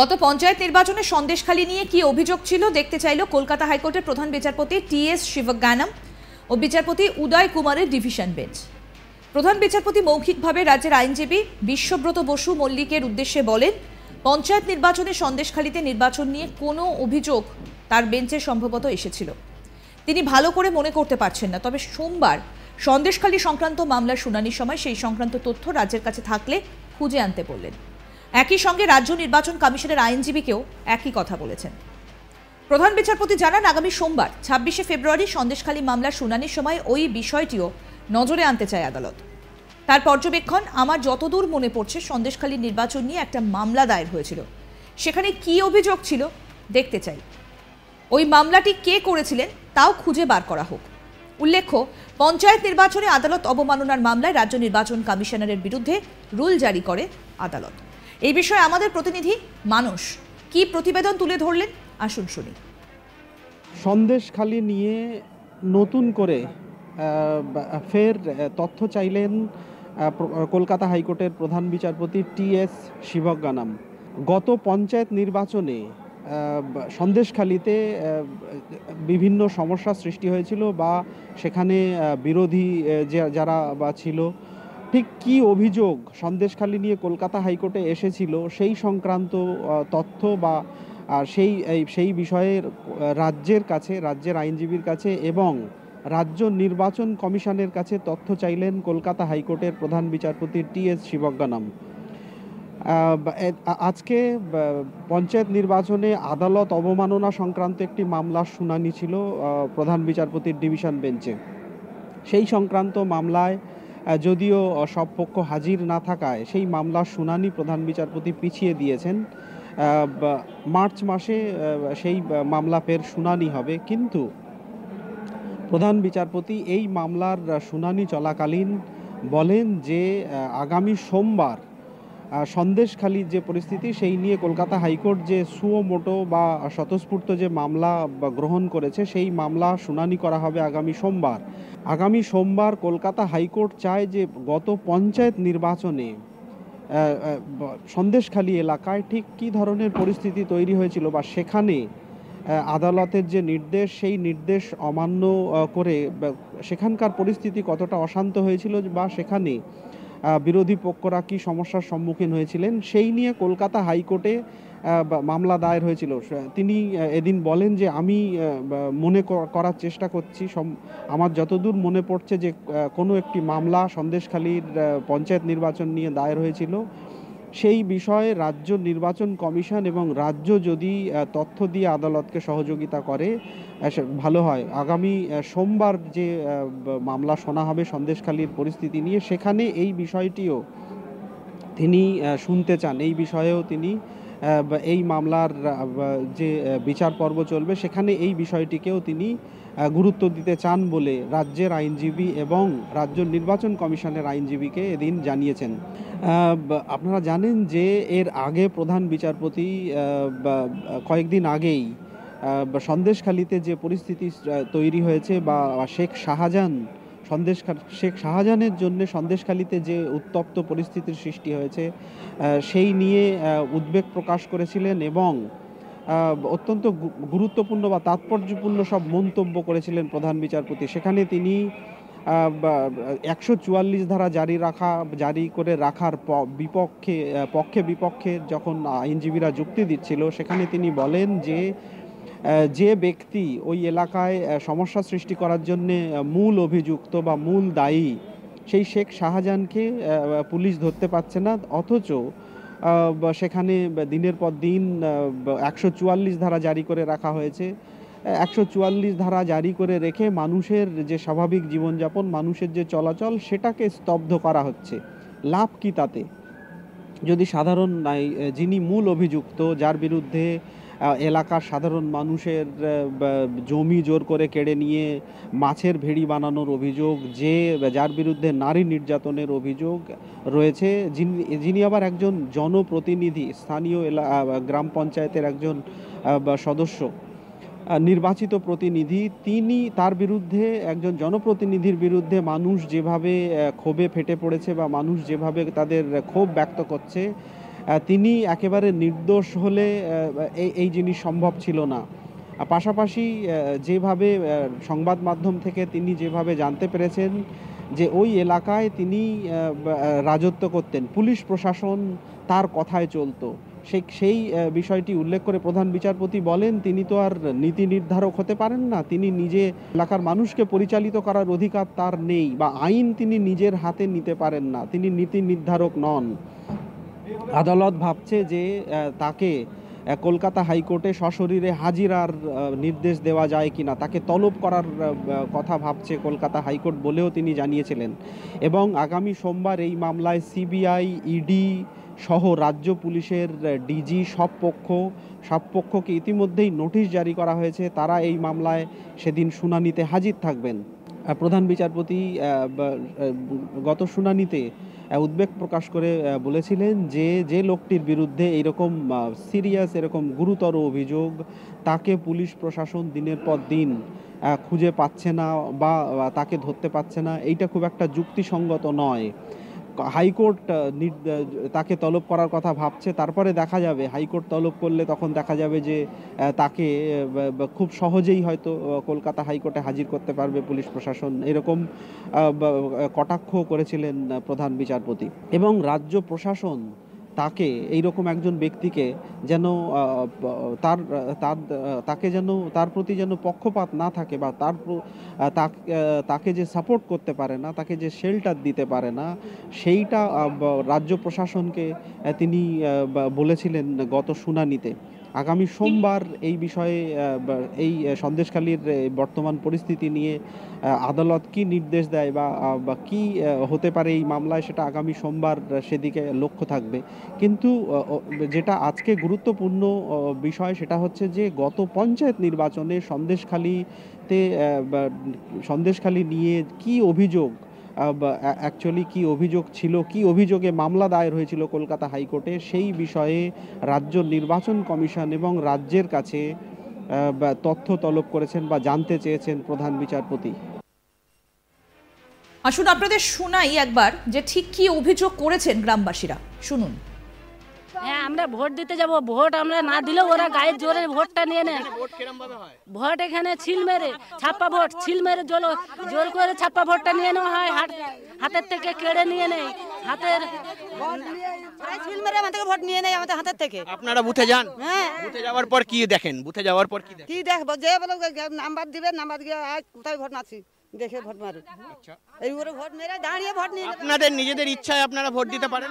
গত পঞ্চায়েত নির্বাচনে সন্দেশখালী নিয়ে কি অভিযোগ ছিল দেখতে চাইল কলকাতা হাইকোর্টের প্রধান বিচারপতি টি এস শিবজ্ঞানম ও বিচারপতি উদয় কুমারের ডিভিশন বেঞ্চ প্রধান বিচারপতি মৌখিকভাবে রাজ্যের আইনজীবী বিশ্বব্রত বসু মল্লিকের উদ্দেশ্যে বলেন পঞ্চায়েত নির্বাচনে সন্দেশখালীতে নির্বাচন নিয়ে কোনো অভিযোগ তার বেঞ্চে সম্ভবত এসেছিল তিনি ভালো করে মনে করতে পারছেন না তবে সোমবার সন্দেশখালী সংক্রান্ত মামলার শুনানির সময় সেই সংক্রান্ত তথ্য রাজ্যের কাছে থাকলে খুঁজে আনতে বললেন একই সঙ্গে রাজ্য নির্বাচন কমিশনের আইনজীবীকেও একই কথা বলেছেন প্রধান বিচারপতি জানান আগামী সোমবার ছাব্বিশে ফেব্রুয়ারি সন্দেশখালী মামলার শুনানির সময় ওই বিষয়টিও নজরে আনতে চায় আদালত তার পর্যবেক্ষণ আমার যতদূর মনে পড়ছে সন্দেশখালী নির্বাচন নিয়ে একটা মামলা দায়ের হয়েছিল সেখানে কি অভিযোগ ছিল দেখতে চাই ওই মামলাটি কে করেছিলেন তাও খুঁজে বার করা হোক উল্লেখ্য পঞ্চায়েত নির্বাচনে আদালত অবমাননার মামলায় রাজ্য নির্বাচন কমিশনারের বিরুদ্ধে রুল জারি করে আদালত এই বিষয়ে আমাদের প্রতিনিধি মানুষ কি প্রতিবেদন তুলে ধরলেন আসুন শুনি সন্দেশ খালি নিয়ে নতুন করে ফের তথ্য চাইলেন কলকাতা হাইকোর্টের প্রধান বিচারপতি টি এস শিবজ্ঞানাম গত পঞ্চায়েত নির্বাচনে সন্দেশখালিতে বিভিন্ন সমস্যা সৃষ্টি হয়েছিল বা সেখানে বিরোধী যারা বা ছিল ঠিক কি অভিযোগ সন্দেশখালী নিয়ে কলকাতা হাইকোর্টে এসেছিল সেই সংক্রান্ত তথ্য বা সেই সেই বিষয়ে রাজ্যের কাছে রাজ্যের আইনজীবীর কাছে এবং রাজ্য নির্বাচন কমিশনের কাছে তথ্য চাইলেন কলকাতা হাইকোর্টের প্রধান বিচারপতি টি এস শিবজ্ঞানম আজকে পঞ্চায়েত নির্বাচনে আদালত অবমাননা সংক্রান্ত একটি মামলার শুনানি ছিল প্রধান বিচারপতির ডিভিশন বেঞ্চে সেই সংক্রান্ত মামলায় যদিও সব পক্ষ হাজির না থাকায় সেই মামলার শুনানি প্রধান বিচারপতি পিছিয়ে দিয়েছেন মার্চ মাসে সেই মামলা ফের শুনানি হবে কিন্তু প্রধান বিচারপতি এই মামলার শুনানি চলাকালীন বলেন যে আগামী সোমবার সন্দেশখালী যে পরিস্থিতি সেই নিয়ে কলকাতা হাইকোর্ট যে সুও মোটো বা স্বতঃস্ফূর্ত যে মামলা গ্রহণ করেছে সেই মামলা শুনানি করা হবে আগামী সোমবার আগামী সোমবার কলকাতা হাইকোর্ট চায় যে গত পঞ্চায়েত নির্বাচনে সন্দেশখালী এলাকায় ঠিক কি ধরনের পরিস্থিতি তৈরি হয়েছিল বা সেখানে আদালতের যে নির্দেশ সেই নির্দেশ অমান্য করে সেখানকার পরিস্থিতি কতটা অশান্ত হয়েছিল বা সেখানে বিরোধী পক্ষরা কি সমস্যার সম্মুখীন হয়েছিলেন সেই নিয়ে কলকাতা হাইকোর্টে মামলা দায়ের হয়েছিল তিনি এদিন বলেন যে আমি মনে করার চেষ্টা করছি আমার যতদূর মনে পড়ছে যে কোনো একটি মামলা সন্দেশখালীর পঞ্চায়েত নির্বাচন নিয়ে দায়ের হয়েছিল সেই বিষয়ে রাজ্য নির্বাচন কমিশন এবং রাজ্য যদি তথ্য দিয়ে আদালতকে সহযোগিতা করে ভালো হয় আগামী সোমবার যে মামলা শোনা হবে সন্দেশখালীর পরিস্থিতি নিয়ে সেখানে এই বিষয়টিও তিনি শুনতে চান এই বিষয়েও তিনি এই মামলার যে বিচার পর্ব চলবে সেখানে এই বিষয়টিকেও তিনি গুরুত্ব দিতে চান বলে রাজ্যের আইনজীবী এবং রাজ্য নির্বাচন কমিশনের আইনজীবীকে এদিন জানিয়েছেন আপনারা জানেন যে এর আগে প্রধান বিচারপতি কয়েকদিন আগেই সন্দেশখালিতে যে পরিস্থিতি তৈরি হয়েছে বা শেখ শাহজাহান সন্দেশ শেখ শাহজাহানের জন্য সন্দেশখালিতে যে উত্তপ্ত পরিস্থিতির সৃষ্টি হয়েছে সেই নিয়ে উদ্বেগ প্রকাশ করেছিলেন এবং অত্যন্ত গুরুত্বপূর্ণ বা তাৎপর্যপূর্ণ সব মন্তব্য করেছিলেন প্রধান বিচারপতি সেখানে তিনি একশো চুয়াল্লিশ ধারা জারি রাখা জারি করে রাখার বিপক্ষে পক্ষে বিপক্ষে যখন আইনজীবীরা যুক্তি দিচ্ছিল সেখানে তিনি বলেন যে যে ব্যক্তি ওই এলাকায় সমস্যা সৃষ্টি করার জন্যে মূল অভিযুক্ত বা মূল দায়ী সেই শেখ শাহজাহানকে পুলিশ ধরতে পারছে না অথচ সেখানে দিনের পর দিন একশো ধারা জারি করে রাখা হয়েছে একশো ধারা জারি করে রেখে মানুষের যে স্বাভাবিক জীবনযাপন মানুষের যে চলাচল সেটাকে স্তব্ধ করা হচ্ছে লাভ কি তাতে যদি সাধারণ যিনি মূল অভিযুক্ত যার বিরুদ্ধে এলাকার সাধারণ মানুষের জমি জোর করে কেড়ে নিয়ে মাছের ভেড়ি বানানোর অভিযোগ যে যার বিরুদ্ধে নারী নির্যাতনের অভিযোগ রয়েছে যিনি যিনি আবার একজন জনপ্রতিনিধি স্থানীয় এলা গ্রাম পঞ্চায়েতের একজন সদস্য নির্বাচিত প্রতিনিধি তিনি তার বিরুদ্ধে একজন জনপ্রতিনিধির বিরুদ্ধে মানুষ যেভাবে ক্ষোভে ফেটে পড়েছে বা মানুষ যেভাবে তাদের ক্ষোভ ব্যক্ত করছে তিনি একেবারে নির্দোষ হলে এই জিনিস সম্ভব ছিল না পাশাপাশি যেভাবে সংবাদ মাধ্যম থেকে তিনি যেভাবে জানতে পেরেছেন যে ওই এলাকায় তিনি রাজত্ব করতেন পুলিশ প্রশাসন তার কথায় চলতো সেই সেই বিষয়টি উল্লেখ করে প্রধান বিচারপতি বলেন তিনি তো আর নীতি নির্ধারক হতে পারেন না তিনি নিজে এলাকার মানুষকে পরিচালিত করার অধিকার তার নেই বা আইন তিনি নিজের হাতে নিতে পারেন না তিনি নীতি নির্ধারক নন আদালত ভাবছে যে তাকে কলকাতা হাইকোর্টে সশরীরে হাজিরার নির্দেশ দেওয়া যায় কিনা তাকে তলব করার কথা ভাবছে কলকাতা হাইকোর্ট বলেও তিনি জানিয়েছিলেন এবং আগামী সোমবার এই মামলায় সিবিআই ইডি সহ রাজ্য পুলিশের ডিজি সব পক্ষ সব পক্ষকে ইতিমধ্যেই নোটিশ জারি করা হয়েছে তারা এই মামলায় সেদিন শুনানিতে হাজির থাকবেন প্রধান বিচারপতি গত শুনানিতে উদ্বেগ প্রকাশ করে বলেছিলেন যে যে লোকটির বিরুদ্ধে এরকম সিরিয়াস এরকম গুরুতর অভিযোগ তাকে পুলিশ প্রশাসন দিনের পর দিন খুঁজে পাচ্ছে না বা তাকে ধরতে পারছে না এইটা খুব একটা যুক্তিসঙ্গত নয় হাইকোর্ট তাকে তলব করার কথা ভাবছে তারপরে দেখা যাবে হাইকোর্ট তলব করলে তখন দেখা যাবে যে তাকে খুব সহজেই হয়তো কলকাতা হাইকোর্টে হাজির করতে পারবে পুলিশ প্রশাসন এরকম কটাক্ষ করেছিলেন প্রধান বিচারপতি এবং রাজ্য প্রশাসন তাকে এই রকম একজন ব্যক্তিকে যেন তার তার তাকে যেন তার প্রতি যেন পক্ষপাত না থাকে বা তার তাকে যে সাপোর্ট করতে পারে না তাকে যে শেল্টার দিতে পারে না সেইটা রাজ্য প্রশাসনকে তিনি বলেছিলেন গত শুনানিতে আগামী সোমবার এই বিষয়ে এই সন্দেশখালীর বর্তমান পরিস্থিতি নিয়ে আদালত কি নির্দেশ দেয় বা বা কি হতে পারে এই মামলায় সেটা আগামী সোমবার সেদিকে লক্ষ্য থাকবে কিন্তু যেটা আজকে গুরুত্বপূর্ণ বিষয় সেটা হচ্ছে যে গত পঞ্চায়েত নির্বাচনে সন্দেশখালীতে সন্দেশখালী নিয়ে কি অভিযোগ অ্যাকচুয়ালি কি অভিযোগ ছিল কি অভিযোগে মামলা দায়ের হয়েছিল কলকাতা হাইকোর্টে সেই বিষয়ে রাজ্য নির্বাচন কমিশন এবং রাজ্যের কাছে তথ্য তলব করেছেন বা জানতে চেয়েছেন প্রধান বিচারপতি আসুন আপনাদের শোনাই একবার যে ঠিক কি অভিযোগ করেছেন গ্রামবাসীরা শুনুন হ্যাঁ আমরা ভোট দিতে যাব ভোট আমরা না দিলেও ওরা গায়ের জোরে ভোটটা নিয়ে নেয় ভোট এখানে ছিল মেরে ছাপ্পা ভোট ছিল মেরে জল জোর করে ছাপ্পা ভোটটা নিয়ে নেওয়া হয় হাতের থেকে কেড়ে নিয়ে নেয় হাতের ছিল মেরে ভোট নিয়ে নেয় আমাদের হাতের থেকে আপনারা বুথে যান হ্যাঁ বুথে যাওয়ার পর দেখেন বুথে যাওয়ার পর কি যে নাম্বার দিবে নাম্বার দিয়ে কোথায় ভোট দেখে আচ্ছা। দাঁড়িয়ে ভোট নিয়ে আপনাদের নিজেদের ইচ্ছায় আপনারা ভোট দিতে পারেন